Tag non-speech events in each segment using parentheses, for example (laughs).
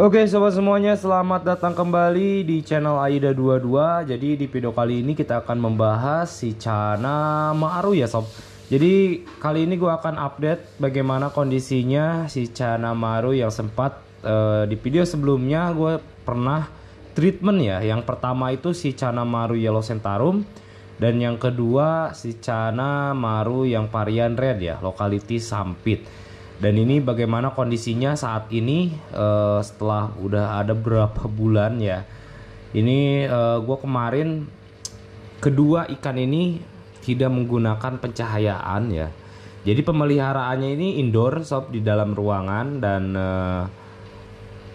Oke sobat semuanya selamat datang kembali di channel Aida 22 Jadi di video kali ini kita akan membahas si Cana Maru ya sob Jadi kali ini gue akan update bagaimana kondisinya si Cana Maru yang sempat uh, di video sebelumnya gue pernah treatment ya Yang pertama itu si Cana Maru Yellow Sentarum Dan yang kedua si Cana Maru yang varian red ya Lokality Sampit dan ini bagaimana kondisinya saat ini uh, setelah udah ada berapa bulan ya. Ini uh, eh, gue kemarin kedua ikan ini tidak menggunakan pencahayaan ya. Jadi pemeliharaannya ini indoor sob di dalam ruangan dan uh, eh,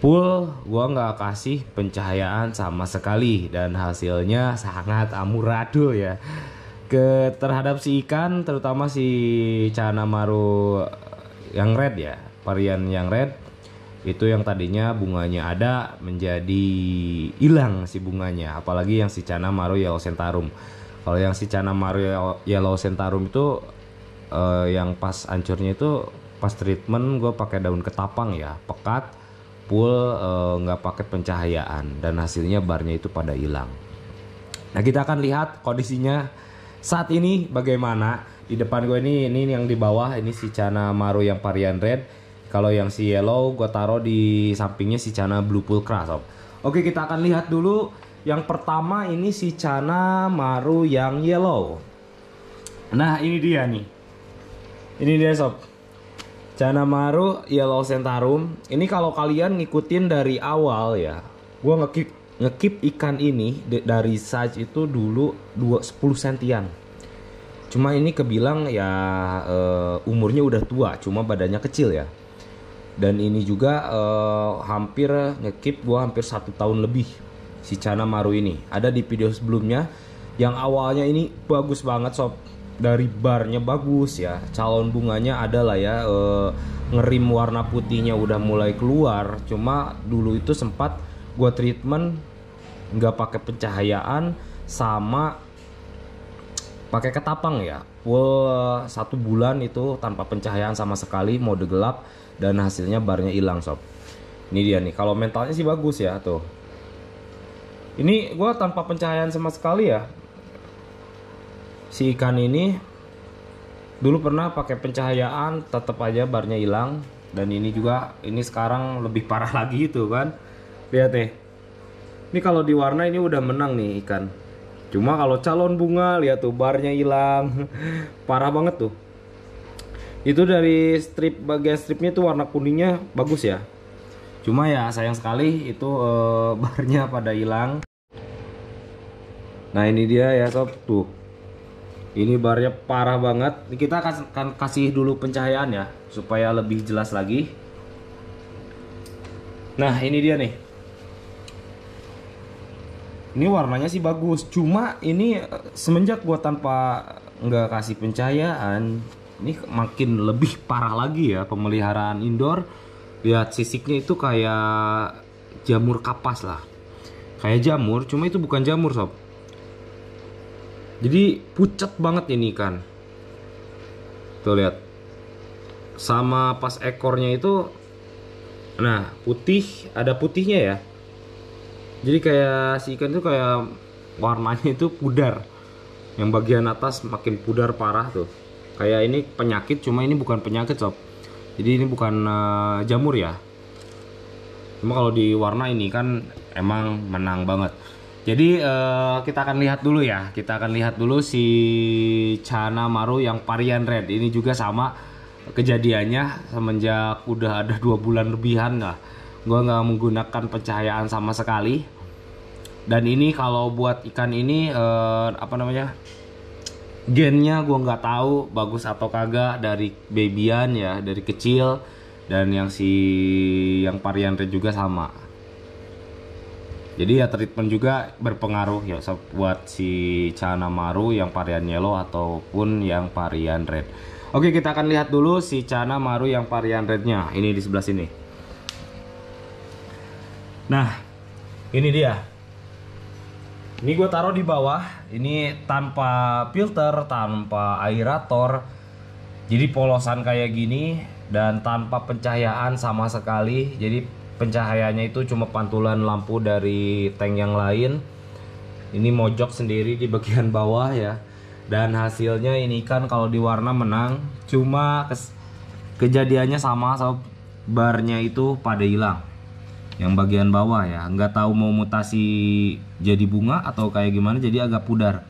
pool gue nggak kasih pencahayaan sama sekali dan hasilnya sangat amuradul ya ke terhadap si ikan terutama si canamaru Maru yang red ya varian yang red itu yang tadinya bunganya ada menjadi hilang si bunganya apalagi yang si Cana Maru Yellow Centarum kalau yang si Cana Maru Yellow Centarum itu eh, yang pas ancurnya itu pas treatment gue pakai daun ketapang ya pekat full eh, nggak eh, pakai pencahayaan dan hasilnya barnya itu pada hilang nah kita akan lihat kondisinya saat ini bagaimana di depan gue ini ini yang di bawah ini si Cana Maru yang varian red kalau yang si yellow gue taruh di sampingnya si Cana Blue Pulcra sob oke kita akan lihat dulu yang pertama ini si Cana Maru yang yellow nah ini dia nih ini dia sob Cana Maru Yellow centarum ini kalau kalian ngikutin dari awal ya gue ngekip ngekip ikan ini dari size itu dulu 2, 10 sentian Cuma ini kebilang ya uh, umurnya udah tua, cuma badannya kecil ya. Dan ini juga uh, hampir ngekip gua hampir satu tahun lebih si cana Maru ini. Ada di video sebelumnya yang awalnya ini bagus banget sob dari barnya bagus ya calon bunganya adalah ya e, ngerim warna putihnya udah mulai keluar cuma dulu itu sempat gua treatment nggak pakai pencahayaan sama pakai ketapang ya. Wah, satu bulan itu tanpa pencahayaan sama sekali, mode gelap dan hasilnya barnya hilang sob. Ini dia nih, kalau mentalnya sih bagus ya tuh. Ini gua tanpa pencahayaan sama sekali ya. Si ikan ini dulu pernah pakai pencahayaan tetap aja barnya hilang dan ini juga ini sekarang lebih parah (laughs) lagi itu kan lihat nih ini kalau diwarna ini udah menang nih ikan Cuma kalau calon bunga lihat tuh barnya hilang. (laughs) Parah banget tuh. Itu dari strip bagian stripnya tuh warna kuningnya bagus ya. Cuma ya sayang sekali itu uh, (laughs) barnya pada hilang. Nah, ini dia ya sob tuh. Ini barnya parah banget. Kita akan kasih dulu pencahayaan ya supaya lebih jelas lagi. Nah, ini dia nih ini warnanya sih bagus cuma ini eh, semenjak gua tanpa nggak kasih pencahayaan ini makin lebih parah lagi ya pemeliharaan indoor lihat sisiknya itu kayak jamur kapas lah kayak jamur cuma itu bukan jamur sob jadi pucat banget ini kan. tuh lihat sama pas ekornya itu nah putih ada putihnya ya jadi kayak si ikan itu kayak warnanya itu pudar yang bagian atas makin pudar parah tuh kayak ini penyakit cuma ini bukan penyakit sob jadi ini bukan uh, jamur ya cuma kalau di warna ini kan emang menang banget jadi uh, kita akan lihat dulu ya kita akan lihat dulu si Chana Maru yang varian red ini juga sama kejadiannya semenjak udah ada dua bulan lebihan lah gue nggak menggunakan pencahayaan sama sekali dan ini kalau buat ikan ini uh, apa namanya gennya gue nggak tahu bagus atau kagak dari babyan ya dari kecil dan yang si yang varian red juga sama jadi ya treatment juga berpengaruh ya buat si Chana Maru yang varian yellow ataupun yang varian red. Oke kita akan lihat dulu si Chana Maru yang varian rednya ini di sebelah sini. Nah ini dia ini gue taruh di bawah. Ini tanpa filter, tanpa aerator. Jadi polosan kayak gini dan tanpa pencahayaan sama sekali. Jadi pencahayaannya itu cuma pantulan lampu dari tank yang lain. Ini mojok sendiri di bagian bawah ya. Dan hasilnya ini kan kalau di warna menang, cuma kejadiannya sama sama barnya itu pada hilang yang bagian bawah ya nggak tahu mau mutasi jadi bunga atau kayak gimana jadi agak pudar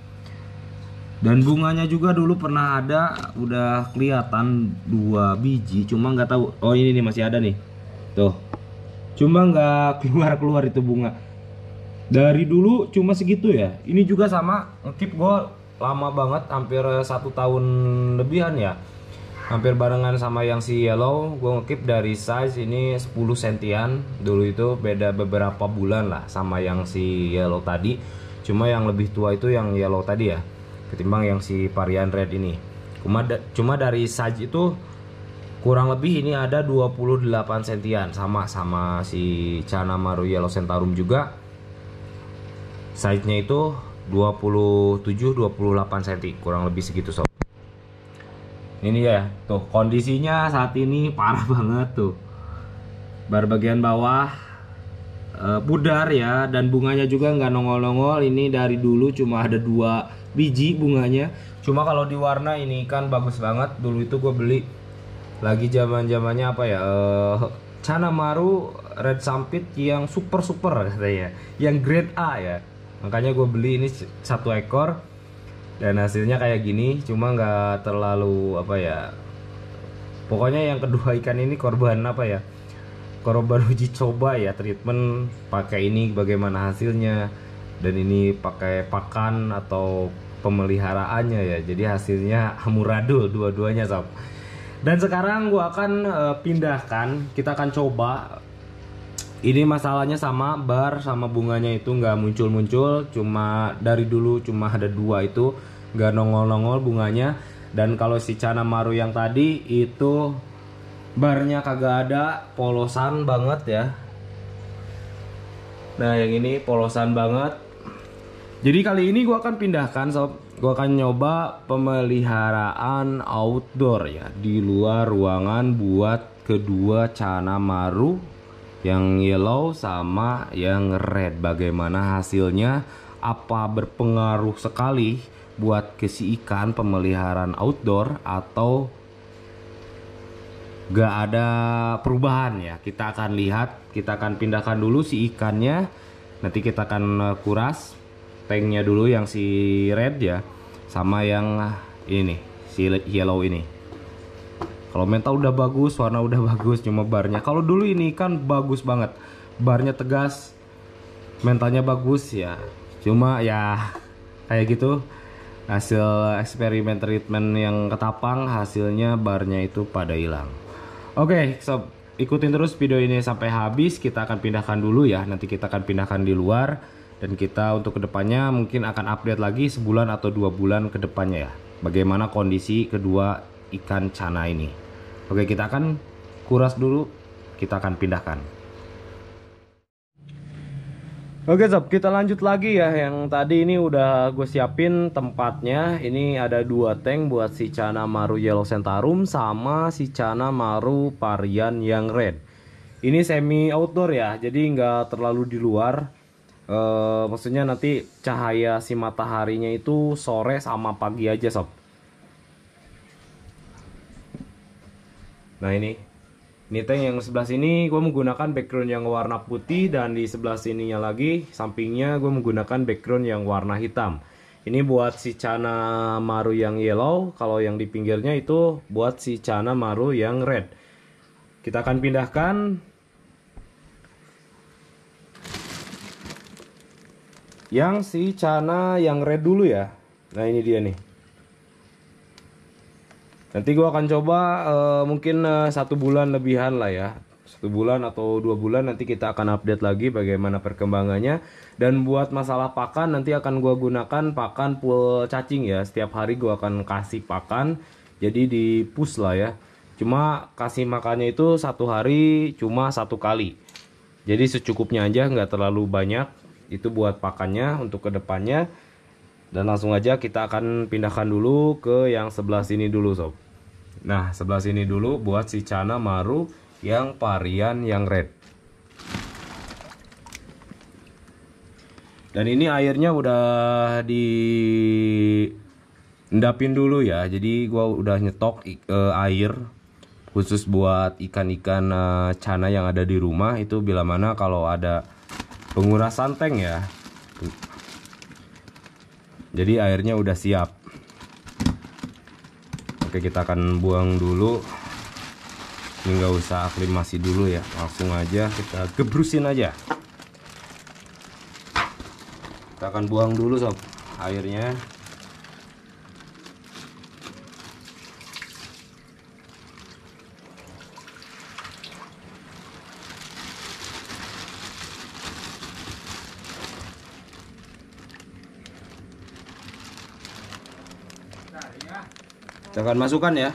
dan bunganya juga dulu pernah ada udah kelihatan dua biji cuma nggak tahu oh ini nih masih ada nih tuh cuma nggak (laughs) keluar keluar itu bunga dari dulu cuma segitu ya ini juga sama ngekip gue lama banget hampir satu tahun lebihan ya hampir barengan sama yang si yellow gue ngekip dari size ini 10 sentian dulu itu beda beberapa bulan lah sama yang si yellow tadi cuma yang lebih tua itu yang yellow tadi ya ketimbang yang si varian red ini cuma da cuma dari size itu kurang lebih ini ada 28 sentian sama sama si Chana Maru Yellow Centarum juga size-nya itu 27 28 cm kurang lebih segitu sob ini ya tuh kondisinya saat ini parah (laughs) banget tuh bar bagian bawah e, pudar ya dan bunganya juga nggak nongol-nongol ini dari dulu cuma ada dua biji bunganya cuma kalau di warna ini kan bagus banget dulu itu gue beli lagi zaman zamannya apa ya e, eh, Cana Maru Red Sampit yang super super katanya yang grade A ya makanya gue beli ini satu ekor dan hasilnya kayak gini cuma nggak terlalu apa ya pokoknya yang kedua ikan ini korban apa ya korban (laughs) uji coba ya treatment pakai ini bagaimana hasilnya dan ini pakai pakan atau pemeliharaannya ya jadi hasilnya (laughs) amuradul dua-duanya sob dan sekarang gua akan uh, pindahkan kita akan coba ini masalahnya sama bar sama bunganya itu nggak muncul-muncul cuma dari dulu cuma ada dua itu nggak nongol-nongol bunganya dan kalau si Cana Maru yang tadi itu barnya kagak ada polosan banget ya nah yang ini polosan banget jadi kali ini gue akan pindahkan sob gue akan nyoba pemeliharaan outdoor ya di luar ruangan buat kedua Cana Maru yang yellow sama yang red bagaimana hasilnya apa berpengaruh sekali buat kesi ikan pemeliharaan outdoor atau gak ada perubahan ya kita akan lihat kita akan pindahkan dulu si ikannya nanti kita akan eh, kuras tanknya dulu yang si red ya sama yang ini si yellow ini kalau mental udah bagus, warna udah (laughs) bagus, cuma barnya. Kalau dulu ini kan bagus banget. Barnya tegas, mentalnya bagus ya. Cuma ya kayak gitu hasil eksperimen treatment yang ketapang hasilnya barnya itu pada hilang. Oke, okay, so, ikutin terus video ini sampai habis. Kita akan pindahkan dulu ya. Nanti kita akan pindahkan di luar dan kita untuk kedepannya mungkin akan update lagi sebulan atau dua bulan kedepannya ya. Bagaimana kondisi kedua ikan cana ini? Oke, kita akan kuras dulu, kita akan pindahkan. Oke sob, kita lanjut lagi ya Yang tadi ini udah gue siapin tempatnya Ini ada dua tank buat si Cana Maru Yellow Centarum Sama si Cana Maru Parian yang Red Ini semi outdoor ya, jadi nggak terlalu di luar e, Maksudnya nanti cahaya si mataharinya itu sore sama pagi aja sob Nah ini, ini tank yang sebelah sini gue menggunakan background yang warna putih dan di sebelah sininya lagi sampingnya gue menggunakan background yang warna hitam. Ini buat si Chana Maru yang yellow, kalau yang di pinggirnya itu buat si Chana Maru yang red. Kita akan pindahkan yang si Chana yang red dulu ya. Nah ini dia nih. Nanti gue akan coba uh, mungkin uh, satu bulan lebihan lah ya satu bulan atau dua bulan nanti kita akan update lagi bagaimana perkembangannya dan buat masalah pakan nanti akan gue gunakan pakan full cacing ya setiap hari gue akan kasih pakan jadi di push lah ya cuma kasih makannya itu satu hari cuma satu kali jadi secukupnya aja nggak terlalu banyak itu buat pakannya untuk kedepannya dan langsung aja kita akan pindahkan dulu ke yang sebelah sini dulu sob Nah, sebelah sini dulu buat si Cana Maru yang varian yang red. Dan ini airnya udah di endapin dulu ya. Jadi gua udah nyetok e, air khusus buat ikan-ikan e, cana yang ada di rumah itu bila mana kalau ada pengurasan tank ya. Jadi airnya udah siap oke kita akan buang dulu ini nggak usah aklimasi dulu ya langsung aja kita gebrusin aja kita akan buang dulu sob airnya silahkan masukkan ya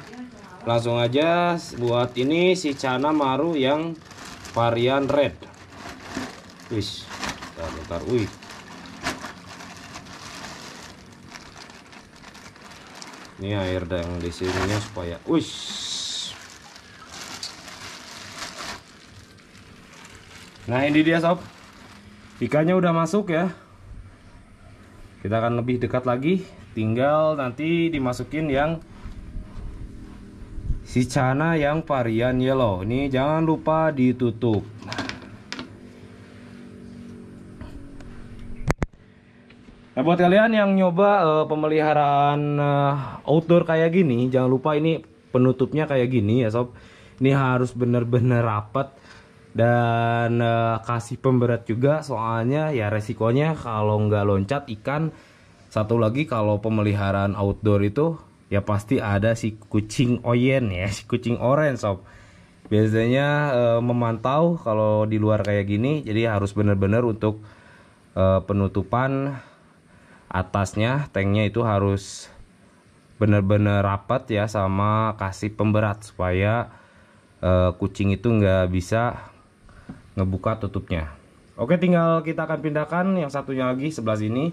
langsung aja buat ini si Cana Maru yang varian red wis bentar bentar wih ini air yang di sininya supaya wis nah ini dia sob ikannya udah masuk ya kita akan lebih dekat lagi tinggal nanti dimasukin yang si cana yang varian yellow ini jangan lupa ditutup Nah buat kalian yang nyoba uh, pemeliharaan uh, outdoor kayak gini, jangan lupa ini penutupnya kayak gini ya sob. Ini harus bener-bener rapat dan uh, kasih pemberat juga soalnya ya resikonya kalau nggak loncat ikan. Satu lagi kalau pemeliharaan outdoor itu ya pasti ada si kucing oyen ya (laughs) si kucing orange sob biasanya e, memantau kalau di luar kayak gini jadi harus benar-benar untuk e, penutupan atasnya tanknya itu harus benar-benar rapat ya sama kasih pemberat supaya e, kucing itu nggak bisa ngebuka tutupnya oke tinggal kita akan pindahkan yang satunya lagi sebelah sini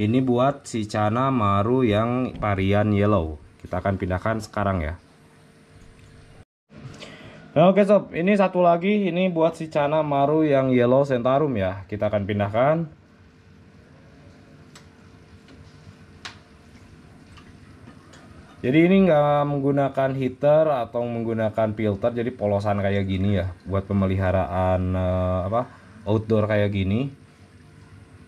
ini buat si Cana Maru yang varian yellow. Kita akan pindahkan sekarang ya. Nah, oke sob, ini satu lagi ini buat si Cana Maru yang yellow sentarum ya. Kita akan pindahkan. Jadi ini nggak menggunakan heater atau menggunakan filter, jadi polosan kayak gini ya, buat pemeliharaan eh, apa outdoor kayak gini.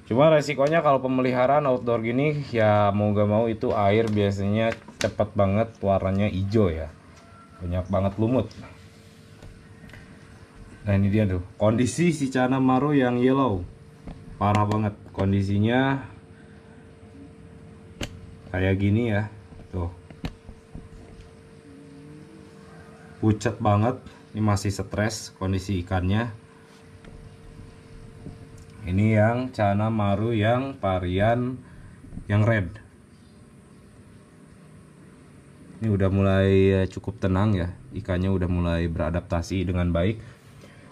Cuma resikonya kalau pemeliharaan outdoor gini ya mau gak mau itu air biasanya cepat banget warnanya hijau ya. Banyak banget lumut. Nah ini dia tuh kondisi si Cana Maru yang yellow. Parah banget kondisinya kayak gini ya. Tuh. Pucat banget. Ini masih stres kondisi ikannya ini yang Cana Maru yang varian yang red ini udah mulai eh, cukup tenang ya ikannya udah mulai beradaptasi dengan baik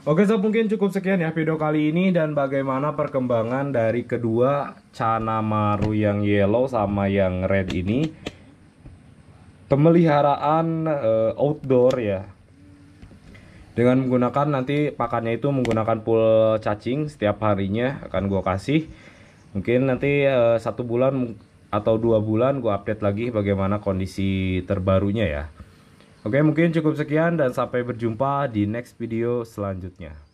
Oke sob mungkin cukup sekian ya video kali ini dan bagaimana perkembangan dari kedua Cana Maru yang yellow sama yang red ini pemeliharaan uh, outdoor ya dengan menggunakan nanti pakannya itu menggunakan pool cacing setiap harinya akan gue kasih mungkin nanti uh, satu bulan atau dua bulan gue update lagi bagaimana kondisi terbarunya ya oke mungkin cukup sekian dan sampai berjumpa di next video selanjutnya